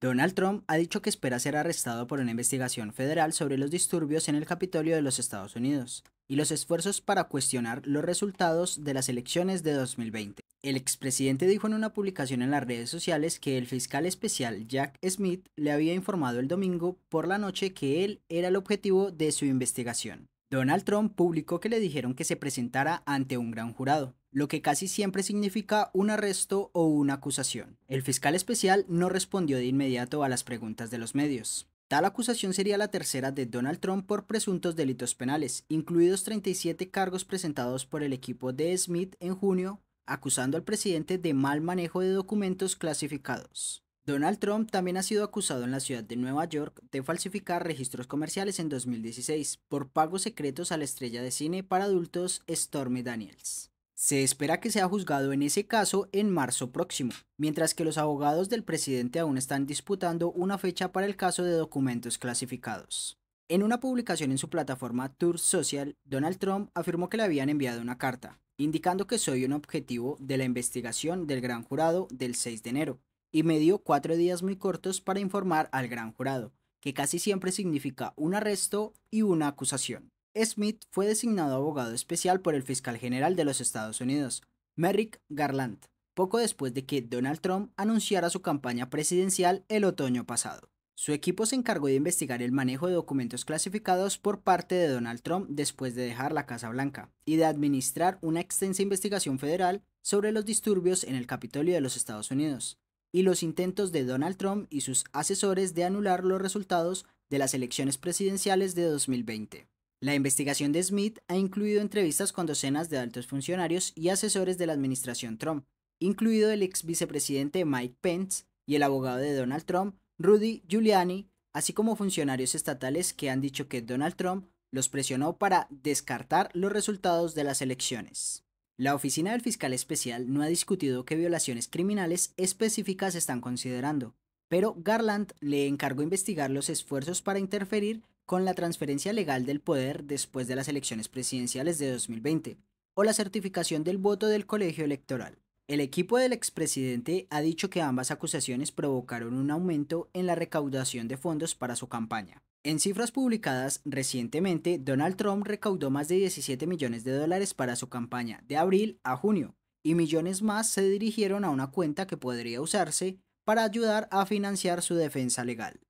Donald Trump ha dicho que espera ser arrestado por una investigación federal sobre los disturbios en el Capitolio de los Estados Unidos y los esfuerzos para cuestionar los resultados de las elecciones de 2020. El expresidente dijo en una publicación en las redes sociales que el fiscal especial Jack Smith le había informado el domingo por la noche que él era el objetivo de su investigación. Donald Trump publicó que le dijeron que se presentara ante un gran jurado, lo que casi siempre significa un arresto o una acusación. El fiscal especial no respondió de inmediato a las preguntas de los medios. Tal acusación sería la tercera de Donald Trump por presuntos delitos penales, incluidos 37 cargos presentados por el equipo de Smith en junio, acusando al presidente de mal manejo de documentos clasificados. Donald Trump también ha sido acusado en la ciudad de Nueva York de falsificar registros comerciales en 2016 por pagos secretos a la estrella de cine para adultos Stormy Daniels. Se espera que sea juzgado en ese caso en marzo próximo, mientras que los abogados del presidente aún están disputando una fecha para el caso de documentos clasificados. En una publicación en su plataforma Tour Social, Donald Trump afirmó que le habían enviado una carta, indicando que soy un objetivo de la investigación del gran jurado del 6 de enero, y me dio cuatro días muy cortos para informar al gran jurado, que casi siempre significa un arresto y una acusación. Smith fue designado abogado especial por el fiscal general de los Estados Unidos, Merrick Garland, poco después de que Donald Trump anunciara su campaña presidencial el otoño pasado. Su equipo se encargó de investigar el manejo de documentos clasificados por parte de Donald Trump después de dejar la Casa Blanca y de administrar una extensa investigación federal sobre los disturbios en el Capitolio de los Estados Unidos, y los intentos de Donald Trump y sus asesores de anular los resultados de las elecciones presidenciales de 2020. La investigación de Smith ha incluido entrevistas con docenas de altos funcionarios y asesores de la administración Trump, incluido el ex vicepresidente Mike Pence y el abogado de Donald Trump, Rudy Giuliani, así como funcionarios estatales que han dicho que Donald Trump los presionó para descartar los resultados de las elecciones. La Oficina del Fiscal Especial no ha discutido qué violaciones criminales específicas están considerando, pero Garland le encargó investigar los esfuerzos para interferir con la transferencia legal del poder después de las elecciones presidenciales de 2020 o la certificación del voto del colegio electoral. El equipo del expresidente ha dicho que ambas acusaciones provocaron un aumento en la recaudación de fondos para su campaña. En cifras publicadas recientemente, Donald Trump recaudó más de 17 millones de dólares para su campaña de abril a junio, y millones más se dirigieron a una cuenta que podría usarse para ayudar a financiar su defensa legal.